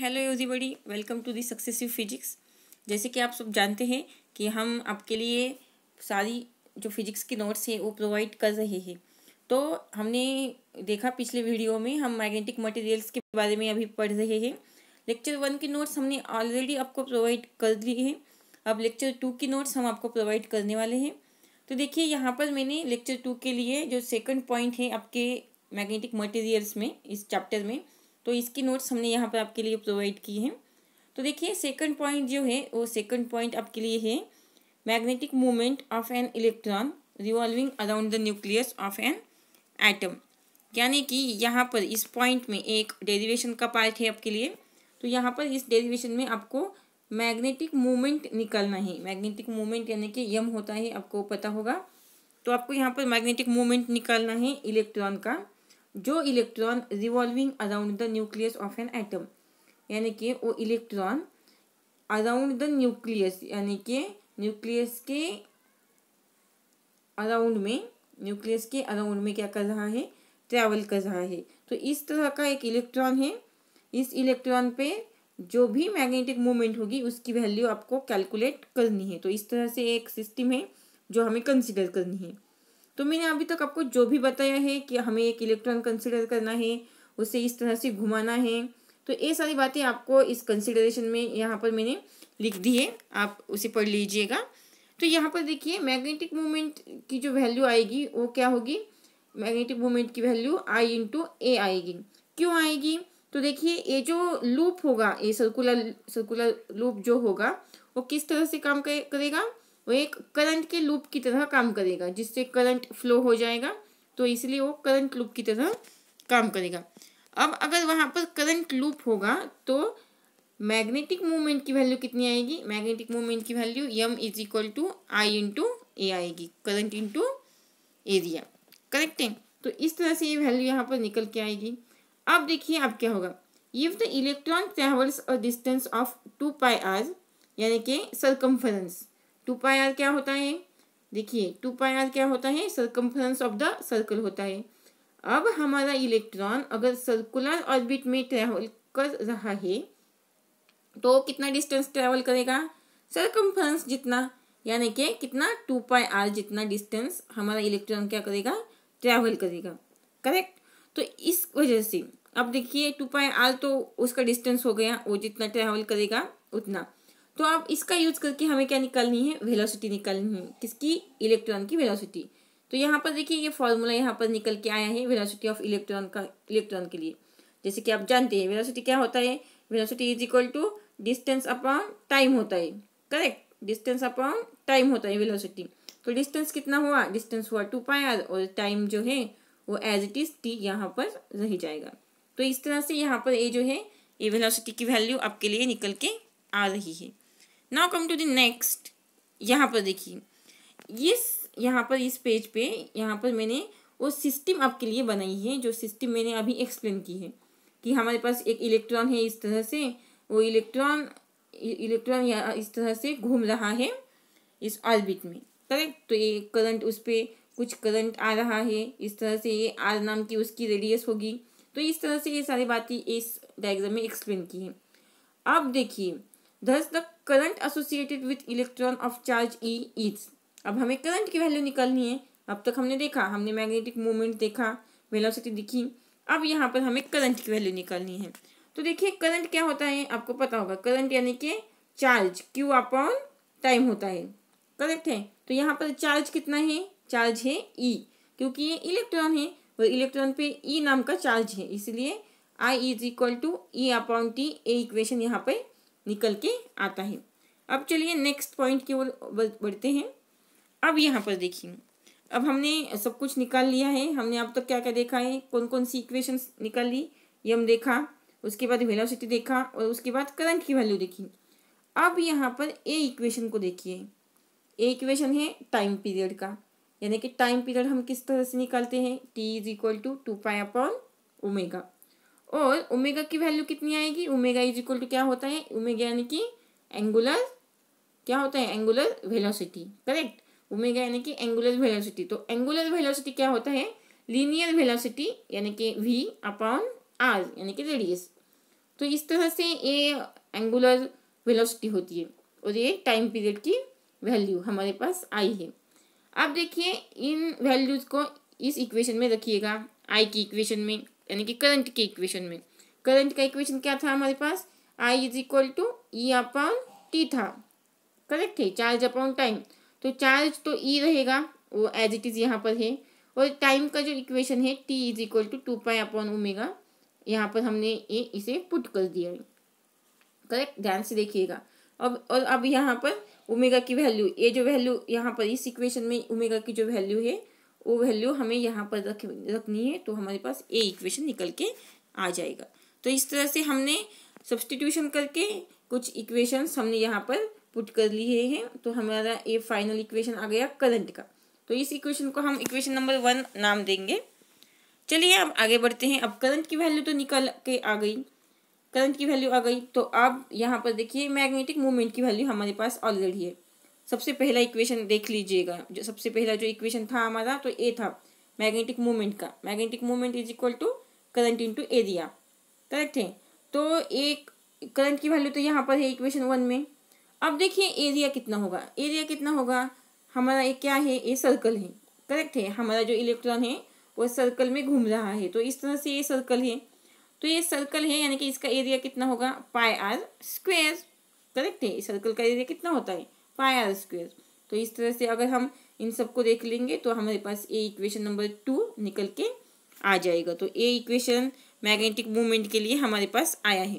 Hello everybody welcome to the successive physics जैसे कि आप सब जानते हैं कि हम आपके लिए सारी जो फिजिक्स की नोट्स हैं वो प्रोवाइड कर रहे हैं तो हमने देखा पिछले वीडियो में हम मैग्नेटिक मटेरियल्स के बारे में अभी पढ़ रहे हैं लेक्चर वन के नोट्स हमने ऑलरेडी आपको प्रोवाइड कर दिए हैं अब लेक्चर टू की नोट्स हम आपको प्रोवाइड करने वाले हैं तो देखिए यहाँ पर मैंने लेक्चर टू के लिए जो सेकंड पॉइंट है आपके मैग्नेटिक मटेरियल्स में इस चैप्टर में तो इसकी नोट्स हमने यहाँ पर आपके लिए प्रोवाइड की है तो देखिए सेकंड पॉइंट जो है वो सेकंड पॉइंट आपके लिए है magnetic moment of an electron revolving around the nucleus of an atom यानी कि यहाँ पर इस पॉइंट में एक डेरिवेशन का पार्ट है आपके लिए तो यहाँ पर इस डेरिवेशन में आपको मैग्नेटिक मोमेंट निकालना है मैग्नेटिक मोमेंट यानी कि यम होता है आपको पता होगा तो आपको यहाँ पर मैग्नेटिक मोमेंट निकालना है इलेक्ट्रॉन का जो electron revolving around the nucleus of an atom यानी कि वो इलेक्ट्रॉन अराउंड द न्यूक्लियस यानी कि न्यूक्लियस के अराउंड में न्यूक्लियस के अराउंड में क्या कर रहा है ट्रैवल कर रहा है तो इस तरह का एक इलेक्ट्रॉन है इस इलेक्ट्रॉन पे जो भी मैग्नेटिक मोमेंट होगी उसकी वैल्यू आपको कैलकुलेट करनी है तो इस तरह से एक सिस्टम है जो हमें कंसिडर करनी है तो मैंने अभी तक आपको जो भी बताया है कि हमें एक इलेक्ट्रॉन कंसिडर करना है उसे इस तरह से घुमाना है तो ये सारी बातें आपको इस कंसिडरेशन में यहाँ पर मैंने लिख दी है आप उसे पढ़ लीजिएगा तो यहाँ पर देखिए मैग्नेटिक मोमेंट की जो वैल्यू आएगी वो क्या होगी मैग्नेटिक मोमेंट की वैल्यू आई इंटू ए आएगी क्यों आएगी तो देखिए ये जो लूप होगा ये सर्कुलर सर्कुलर लूप जो होगा वो किस तरह से काम करेगा वो एक करंट के लूप की तरह काम करेगा जिससे करंट फ्लो हो जाएगा तो इसलिए वो करंट लूप की तरह काम करेगा अब अगर वहाँ पर करंट लूप होगा तो मैग्नेटिक मूवमेंट की वैल्यू कितनी आएगी मैग्नेटिक मूवमेंट की value M is equal to I into A आएगी करंट इंटू एरिया करेक्ट है तो इस तरह से ये वैल्यू यहाँ पर निकल के आएगी अब देखिए अब क्या होगा if the electron travels a distance of two pi R यानी कि सरकम्फरेंस टू पाई आर क्या होता है देखिए टू पाई आर क्या होता है सर्कम्फ्रेंस ऑफ द सर्कल होता है अब हमारा इलेक्ट्रॉन अगर सर्कुलर ऑर्बिट में ट्रेवल कर रहा है तो कितना डिस्टेंस ट्रेवल करेगा सर्कम्फ्रेंस जितना यानी कि कितना टू पाई आर जितना डिस्टेंस हमारा इलेक्ट्रॉन क्या करेगा ट्रैवल करेगा करेक्ट तो इस वजह से अब देखिए टू पाई आर तो उसका डिस्टेंस हो गया वो जितना ट्रैवल करेगा उतना तो आप इसका यूज करके हमें क्या निकालनी है वेलोसिटी निकालनी है किसकी इलेक्ट्रॉन की वेलोसिटी तो यहाँ पर देखिए ये फॉर्मूला यहाँ पर निकल के आया है वेलोसिटी ऑफ इलेक्ट्रॉन का इलेक्ट्रॉन के लिए जैसे कि आप जानते हैं वेलोसिटी क्या होता है velocity is equal to distance upon time होता है करेक्ट डिस्टेंस अपॉन टाइम होता है वेलोसिटी तो डिस्टेंस कितना हुआ डिस्टेंस हुआ टू पाई आर और टाइम जो है वो एज इट इज टी यहाँ पर रह जाएगा तो इस तरह से यहाँ पर ये जो है ये वेलोसिटी की वैल्यू आपके लिए निकल के आ रही है now come to the next यहाँ पर देखिए इस यहाँ पर इस पेज पे यहाँ पर मैंने वो सिस्टम आपके लिए बनाई है जो सिस्टम मैंने अभी एक्सप्लेन की है कि हमारे पास एक इलेक्ट्रॉन है इस तरह से वो इलेक्ट्रॉन इलेक्ट्रॉन इस तरह से घूम रहा है इस ऑर्बिट में करेक्ट तो ये करंट उस पर कुछ करंट आ रहा है इस तरह से ये आर नाम की उसकी रेडियस होगी तो इस तरह से ये सारी बातें इस डायग्राम में एक्सप्लेन की है अब देखिए Thus, the current associated with electron of charge E is. अब हमें करंट की वैल्यू निकालनी है अब तक हमने देखा हमने मैग्नेटिक मोमेंट देखा वेलोसिटी दिखी अब यहाँ पर हमें करंट की वैल्यू निकालनी है तो देखिए करंट क्या होता है आपको पता होगा करंट यानी कि चार्ज क्यू अपॉन टाइम होता है करेक्ट है तो यहाँ पर चार्ज कितना है चार्ज है ई e, क्योंकि ये इलेक्ट्रॉन है और इलेक्ट्रॉन पे ई e नाम का चार्ज है इसलिए I is equal to E upon T ए इक्वेशन यहाँ पर निकल के आता है अब चलिए नेक्स्ट पॉइंट की ओर बढ़ते हैं अब यहाँ पर देखिए अब हमने सब कुछ निकाल लिया है हमने अब तक क्या क्या देखा है कौन कौन सी इक्वेशन निकाल ली ये हम देखा उसके बाद वेलोसिटी देखा और उसके बाद करंट की वैल्यू देखी अब यहाँ पर ए इक्वेशन को देखिए ए इक्वेशन है टाइम पीरियड का यानी कि टाइम पीरियड हम किस तरह से निकालते हैं T is equal to two pi upon omega और ओमेगा की वैल्यू कितनी आएगी ओमेगा इज इक्वल टू क्या होता है ओमेगा यानी कि एंगुलर क्या होता है एंगुलर वेलोसिटी करेक्ट ओमेगा यानी कि एंगुलर वेलोसिटी तो एंगुलर वेलोसिटी क्या होता है लीनियर वेलोसिटी यानी कि वी अपॉन आर यानी कि रेडियस तो इस तरह से ये एंगुलर वेलोसिटी होती है और ये टाइम पीरियड की वैल्यू हमारे पास आई है अब देखिए इन वैल्यूज़ को इस इक्वेशन में रखिएगा आई की इक्वेशन में यानी कि करंट के इक्वेशन में करंट का इक्वेशन क्या था हमारे पास I is equal to E upon T था करेक्ट है चार्ज अपॉन टाइम तो चार्ज तो ई e रहेगा वो एज इट इज़ यहाँ पर है और टाइम का जो इक्वेशन है T is equal to two pi upon omega यहाँ पर हमने ये इसे पुट कर दिया है करेक्ट ध्यान से देखिएगा अब और अब यहाँ पर ओमेगा की वैल्यू ये जो वैल्यू यहाँ पर इस इक्वेशन में ओमेगा की जो वैल्यू है वो वैल्यू हमें यहाँ पर रख रखनी है तो हमारे पास ए इक्वेशन निकल के आ जाएगा तो इस तरह से हमने सब्सटीट्यूशन करके कुछ इक्वेशंस हमने यहाँ पर पुट कर लिए हैं तो हमारा ए फाइनल इक्वेशन आ गया करंट का तो इस इक्वेशन को हम इक्वेशन नंबर वन नाम देंगे चलिए अब आगे बढ़ते हैं अब करंट की वैल्यू तो निकल के आ गई करंट की वैल्यू आ गई तो अब यहाँ पर देखिए मैग्नेटिक मूवमेंट की वैल्यू हमारे पास ऑलरेडी है सबसे पहला इक्वेशन देख लीजिएगा जो सबसे पहला जो इक्वेशन था हमारा तो ए था मैग्नेटिक मोमेंट का magnetic moment is equal to current into area correct है तो एक करंट की वैल्यू तो यहाँ पर है इक्वेशन वन में अब देखिए एरिया कितना होगा एरिया कितना होगा हमारा ये क्या है ये सर्कल है करेक्ट है हमारा जो इलेक्ट्रॉन है वो सर्कल में घूम रहा है तो इस तरह से ये सर्कल है तो ये सर्कल है यानी कि इसका एरिया कितना होगा पाई आर स्क्वेयर करेक्ट है सर्कल का एरिया कितना होता है फाइव आर स्क्वेयर तो इस तरह से अगर हम इन सबको देख लेंगे तो हमारे पास ए इक्वेशन नंबर टू निकल के आ जाएगा तो ए इक्वेशन मैग्नेटिक मूवमेंट के लिए हमारे पास आया है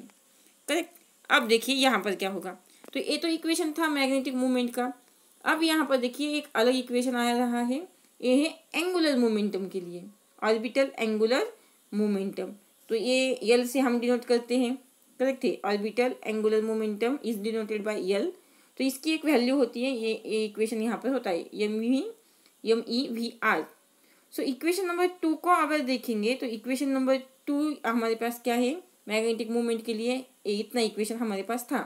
करेक्ट अब देखिए यहाँ पर क्या होगा तो ये तो इक्वेशन था मैग्नेटिक मूवमेंट का अब यहाँ पर देखिए एक अलग इक्वेशन आया रहा है ये है एंगुलर मोमेंटम के लिए ऑर्बिटल एंगुलर मोमेंटम तो ये यल से हम डिनोट करते हैं करेक्ट है orbital angular momentum is denoted by L तो इसकी एक वैल्यू होती है ये, इक्वेशन यहाँ पर होता है M V M E V R so equation number two को अगर देखेंगे तो इक्वेशन नंबर टू हमारे पास क्या है मैग्नेटिक मूवमेंट के लिए इतना इक्वेशन हमारे पास था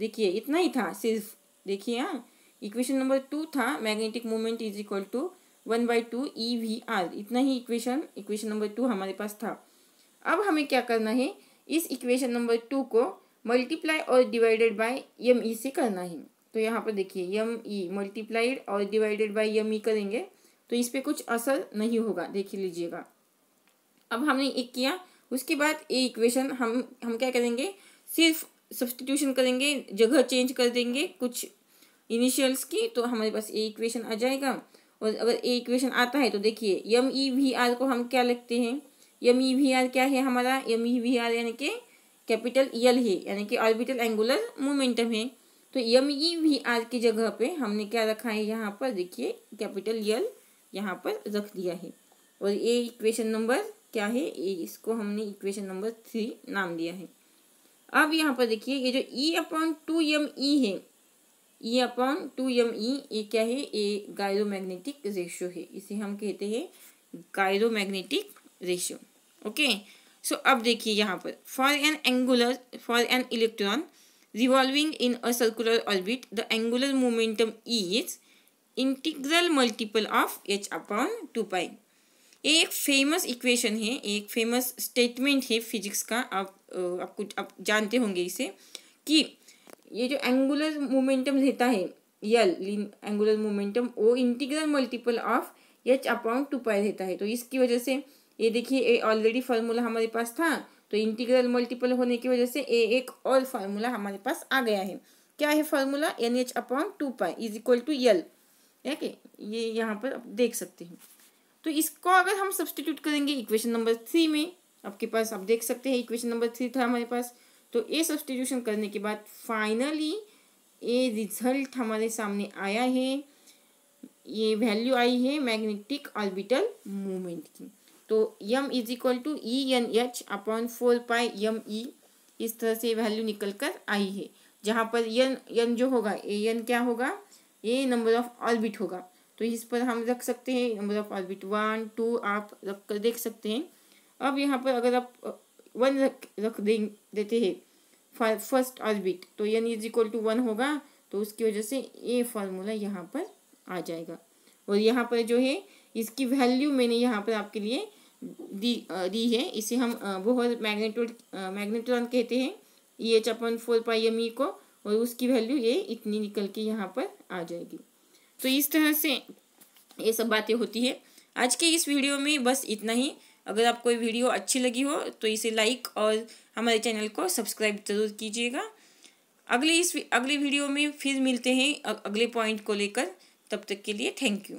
देखिए इतना ही था सिर्फ देखिए हाँ इक्वेशन नंबर टू था magnetic movement is equal to one by two E V R इतना ही इक्वेशन इक्वेशन नंबर टू हमारे पास था अब हमें क्या करना है इस इक्वेशन नंबर टू को मल्टीप्लाई और डिवाइडेड बाय यम ई से करना है तो यहाँ पर देखिए यम ई मल्टीप्लाइड और डिवाइडेड बाय यम ई करेंगे तो इस पर कुछ असर नहीं होगा देख लीजिएगा अब हमने एक किया उसके बाद ये इक्वेशन हम हम क्या करेंगे सिर्फ सब्सटीट्यूशन करेंगे जगह चेंज कर देंगे कुछ इनिशियल्स की तो हमारे पास ए इक्वेशन आ जाएगा और अगर ए इक्वेशन आता है तो देखिए यम ई वी आर को हम क्या लिखते हैं यम ई वी आर क्या है हमारा यम ई वी आर यानी कि कैपिटल यल है यानी कि ऑर्बिटल एंगुलर मोमेंटम है तो यम ई वी आर की जगह पे हमने क्या रखा है यहाँ पर देखिए कैपिटल यल यहाँ पर रख दिया है और ये इक्वेशन नंबर क्या है इसको हमने इक्वेशन नंबर थ्री नाम दिया है अब यहाँ पर देखिए ये जो ई अपॉन टू यम ई है ई अपॉन टू यम ई ये क्या है ये गायरोमैग्नेटिक रेशियो है इसे हम कहते हैं gyromagnetic ratio okay so so, अब देखिए यहाँ पर for an angular for an electron revolving in a circular orbit the angular momentum is integral multiple of H upon two pi ये एक फेमस इक्वेशन है एक फेमस स्टेटमेंट है physics का आप आपको आप जानते होंगे इसे कि ये जो एंगुलर मोमेंटम रहता है यल एंगुलर मोमेंटम वो integral multiple of H upon two pi रहता है तो इसकी वजह से ये देखिए ऑलरेडी फार्मूला हमारे पास था तो इंटीग्रल मल्टीपल होने की वजह से ए एक और फार्मूला हमारे पास आ गया है क्या है formula N H upon two pi is equal to L okay ये यहाँ पर आप देख सकते हैं तो इसको अगर हम सब्सटीट्यूट करेंगे इक्वेशन नंबर थ्री में आपके पास आप देख सकते हैं इक्वेशन नंबर थ्री था हमारे पास तो ए सब्सटीट्यूशन करने के बाद फाइनली ए रिजल्ट हमारे सामने आया है ये वैल्यू आई है मैग्नेटिक ऑर्बिटल मूवमेंट की तो M is equal to E N H upon four pi M E इस तरह से वैल्यू निकल कर आई है जहाँ पर यन यन जो होगा ए एन क्या होगा ए नंबर ऑफ ऑर्बिट होगा तो इस पर हम रख सकते हैं number of orbit one two आप रख कर देख सकते हैं अब यहाँ पर अगर आप वन रख रख दें देते हैं फर्स्ट ऑर्बिट तो N is equal to one होगा तो उसकी वजह से ए फार्मूला यहाँ पर आ जाएगा और यहाँ पर जो है इसकी वैल्यू मैंने यहाँ पर आपके लिए दी दी है इसे हम बोहर मैग्नेटो मैग्नेट्रॉन कहते हैं E H upon four pi M E को और उसकी वैल्यू ये इतनी निकल के यहाँ पर आ जाएगी तो इस तरह से ये सब बातें होती है आज के इस वीडियो में बस इतना ही अगर आपको ये वीडियो अच्छी लगी हो तो इसे लाइक और हमारे चैनल को सब्सक्राइब जरूर कीजिएगा अगले इस अगले वीडियो में फिर मिलते हैं अगले पॉइंट को लेकर तब तक के लिए थैंक यू